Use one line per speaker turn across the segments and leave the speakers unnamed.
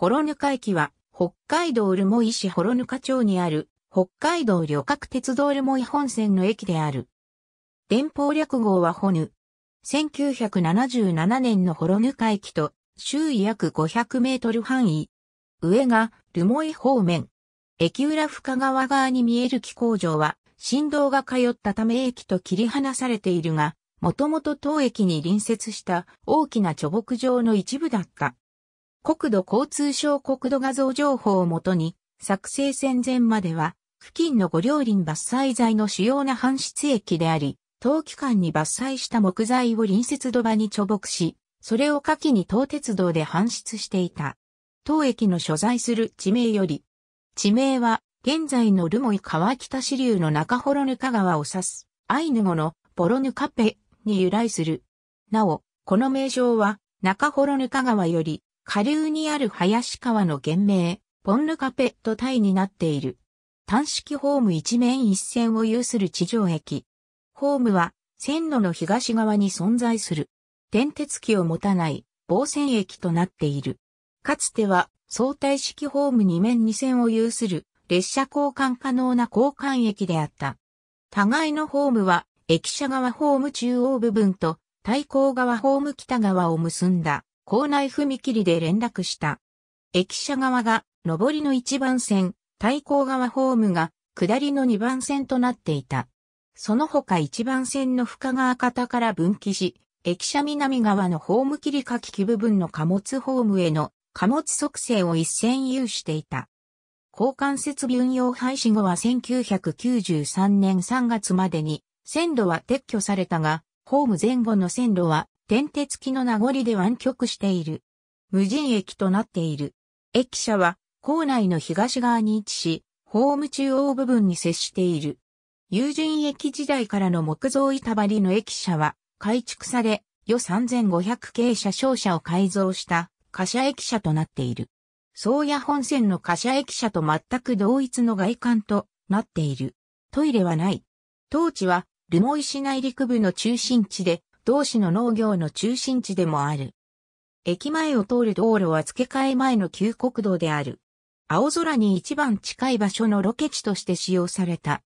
ホロヌカ駅は、北海道留萌市ホロヌカ町にある、北海道旅客鉄道留萌本線の駅である。電報略号はホヌ。1977年のホロヌカ駅と、周囲約500メートル範囲。上が、留萌方面。駅裏深川側に見える木工場は、振動が通ったため駅と切り離されているが、もともと当駅に隣接した大きな貯木場の一部だった。国土交通省国土画像情報をもとに、作成戦前までは、付近の五両林伐採材の主要な搬出駅であり、当期間に伐採した木材を隣接土場に貯木し、それを下記に東鉄道で搬出していた。当駅の所在する地名より、地名は現在の留萌川北支流の中幌か川を指す、アイヌ語のボロヌカペに由来する。なお、この名称は中幌か川より下流にある林川の原名、ポンルカペとタイになっている。単式ホーム一面一線を有する地上駅。ホームは線路の東側に存在する。電鉄機を持たない防線駅となっている。かつては相対式ホーム2面2線を有する列車交換可能な交換駅であった。互いのホームは駅舎側ホーム中央部分と対向側ホーム北側を結んだ。校内踏切で連絡した。駅舎側が上りの1番線、対向側ホームが下りの2番線となっていた。その他1番線の深川方から分岐し、駅舎南側のホーム切り書き機部分の貨物ホームへの貨物促成を一線有していた。交換設備運用廃止後は1993年3月までに線路は撤去されたが、ホーム前後の線路は天鉄機の名残で湾曲している。無人駅となっている。駅舎は構内の東側に位置し、ホーム中央部分に接している。友人駅時代からの木造板張りの駅舎は改築され、予3500系車商車を改造した貨車駅舎となっている。宗谷本線の貨車駅舎と全く同一の外観となっている。トイレはない。当地は、留萌市内陸部の中心地で、同市の農業の中心地でもある。駅前を通る道路は付け替え前の旧国道である。青空に一番近い場所のロケ地として使用された。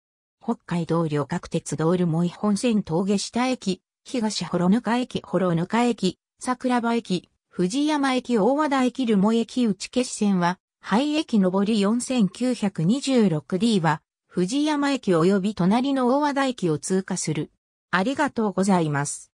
北海道旅客鉄道留萌本線峠下駅、東幌ぬ駅、幌ぬ駅、桜庭駅、藤山駅、大和田駅、留萌駅、内消線は、廃駅上り 4926D は、藤山駅及び隣の大和田駅を通過する。ありがとうございます。